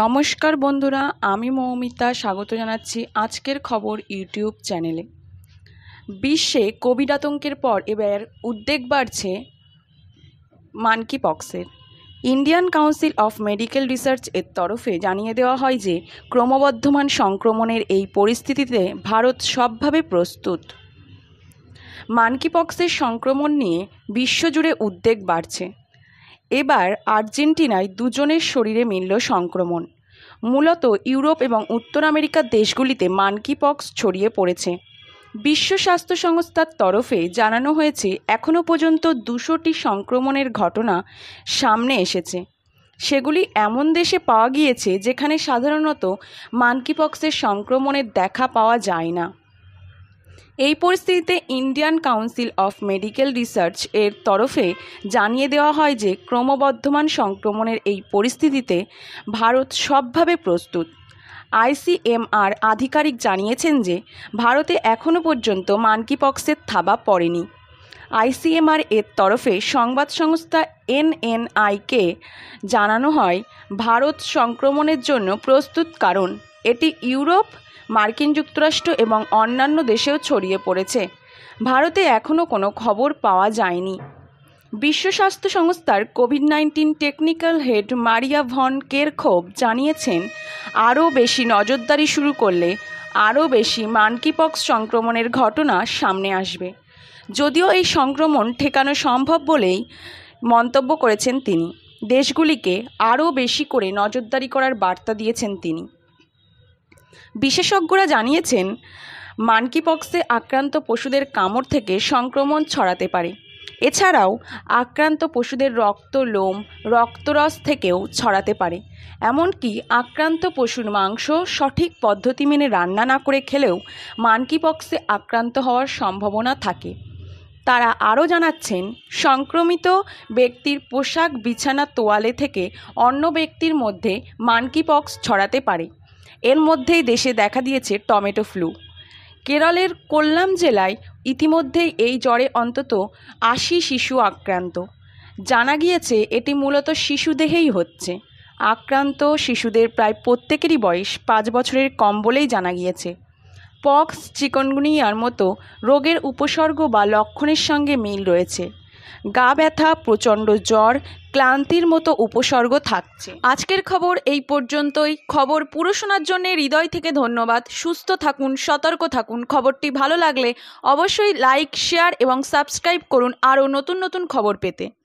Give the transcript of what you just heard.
নমস্কার বন্ধুরা আমি মৌমিতা স্বাগত জানাচ্ছি আজকের খবর ইউটিউব চ্যানেলে বিশ্বে কোভিড আতঙ্কের পর এবার উদ্বেগ বাড়ছে মানকি পক্সের Indian Council of Medical Research এর তরফে জানিয়ে দেওয়া হয় যে ক্রমবর্ধমান সংক্রমণের এই পরিস্থিতিতে ভারত সবভাবে প্রস্তুত মানকি পক্সের সংক্রমণ নিয়ে বিশ্বজুড়ে উদ্বেগ বাড়ছে এবার আর্জেন্টিনায় দুজনের শরীরে মিলল সংক্রমণ মূলত ইউরোপ এবং উত্তর আমেরিকার দেশগুলিতে মানকিপক্স ছড়িয়ে পড়েছে বিশ্ব স্বাস্থ্য সংস্থার তরফে জানানো হয়েছে এখনও পর্যন্ত দুশোটি সংক্রমণের ঘটনা সামনে এসেছে সেগুলি এমন দেশে পাওয়া গিয়েছে যেখানে সাধারণত মানকিপক্সের সংক্রমণের দেখা পাওয়া যায় না এই পরিস্থিতিতে Indian Council of Medical Research এর তরফে জানিয়ে দেওয়া হয় যে ক্রমবর্ধমান সংক্রমণের এই পরিস্থিতিতে ভারত সবভাবে প্রস্তুত আইসিএমআর আধিকারিক জানিয়েছেন যে ভারতে এখনও পর্যন্ত মানকিপক্সের থাবা পড়েনি আইসিএমআর এর তরফে সংবাদ সংস্থা এনএনআইকে জানানো হয় ভারত সংক্রমণের জন্য প্রস্তুত কারণ এটি ইউরোপ মার্কিন যুক্তরাষ্ট্র এবং অন্যান্য দেশেও ছড়িয়ে পড়েছে ভারতে এখনও কোনো খবর পাওয়া যায়নি বিশ্ব স্বাস্থ্য সংস্থার covid nineteen technical head Maria van Kerkhove জানিয়েছেন আরও বেশি নজরদারি শুরু করলে আরও বেশি মানকিপক্স সংক্রমণের ঘটনা সামনে আসবে যদিও এই সংক্রমণ ঠেকানো সম্ভব বলেই মন্তব্য করেছেন তিনি দেশগুলিকে আরও বেশি করে নজরদারি করার বার্তা দিয়েছেন তিনি বিশেষজ্ঞরা জানিয়েছেন মানকিপক্সে আক্রান্ত পশুদের কামড় থেকে সংক্রমণ ছড়াতে পারে এছাড়াও আক্রান্ত পশুদের রক্ত লোম রক্তরস থেকেও ছড়াতে পারে এমনকি আক্রান্ত পশুর মাংস সঠিক পদ্ধতি মেনে রান্না না করে খেলেও মানকিপক্সে আক্রান্ত হওয়ার সম্ভাবনা থাকে তারা আরও জানাচ্ছেন সংক্রমিত ব্যক্তির পোশাক বিছানা তোয়ালে থেকে অন্য ব্যক্তির মধ্যে মানকিপক্স ছড়াতে পারে এর মধ্যেই দেশে দেখা দিয়েছে টমেটো ফ্লু কেরলের কোল্লাম জেলায় ইতিমধ্যেই এই জ্বরে অন্তত আশি শিশু আক্রান্ত জানা গিয়েছে এটি মূলত শিশুদেহেই হচ্ছে আক্রান্ত শিশুদের প্রায় প্রত্যেকেরই বয়স পাঁচ বছরের কম বলেই জানা গিয়েছে পক্স চিকনগুনিয়ার মতো রোগের উপসর্গ বা লক্ষণের সঙ্গে মিল রয়েছে গা ব্যথা প্রচণ্ড জ্বর ক্লান্তির মতো উপসর্গ থাকছে আজকের খবর এই পর্যন্তই খবর পুরো শোনার জন্য হৃদয় থেকে ধন্যবাদ সুস্থ থাকুন সতর্ক থাকুন খবরটি ভালো লাগলে অবশ্যই লাইক শেয়ার এবং সাবস্ক্রাইব করুন আরও নতুন নতুন খবর পেতে